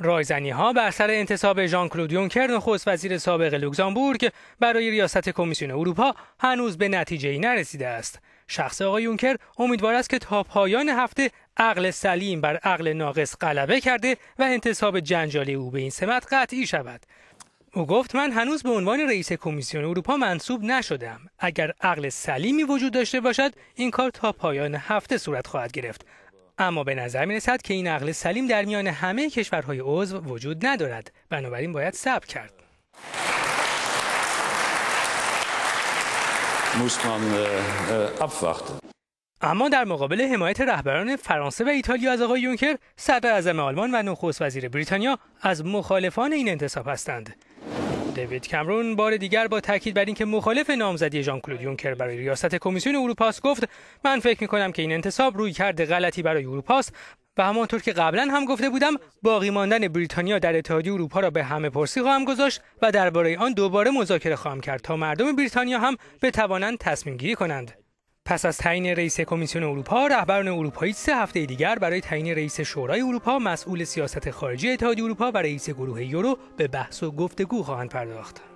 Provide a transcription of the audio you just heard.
رایزنی ها بر سر انتصاب ژان کلود یونکر نخست وزیر سابق لوکزامبورگ برای ریاست کمیسیون اروپا هنوز به نتیجه ای نرسیده است. شخص آقای یونکر امیدوار است که تا پایان هفته عقل سلیم بر عقل ناقص غلبه کرده و انتصاب جنجالی او به این سمت قطعی شود. او گفت من هنوز به عنوان رئیس کمیسیون اروپا منصوب نشدم. اگر عقل سلیمی وجود داشته باشد این کار تا پایان هفته صورت خواهد گرفت. اما به نظر می رسد که این عقل سلیم در میان همه کشورهای عضو وجود ندارد بنابراین باید صبر کرد äh, äh, اما در مقابل حمایت رهبران فرانسه و ایتالیا از آقای یونکر صدر اعظم آلمان و نخست وزیر بریتانیا از مخالفان این انتصاب هستند دیوید کمرون بار دیگر با تاکید بر اینکه مخالف نامزدی ژان کلود یونکر برای ریاست کمیسیون اروپا گفت من فکر می کنم که این انتصاب روی کرده غلطی برای اروپا و همانطور که قبلا هم گفته بودم باقی ماندن بریتانیا در اتحادیه اروپا را به همه پرسی خواهم گذاشت و درباره آن دوباره مذاکره خواهم کرد تا مردم بریتانیا هم بتوانند تصمیم گیری کنند پس از تعیین رئیس کمیسیون اروپا رهبران اروپایی سه هفته دیگر برای تعیین رئیس شورای اروپا مسئول سیاست خارجی اتحادیه اروپا و رئیس گروه یورو به بحث و گفتگو خواهند پرداخت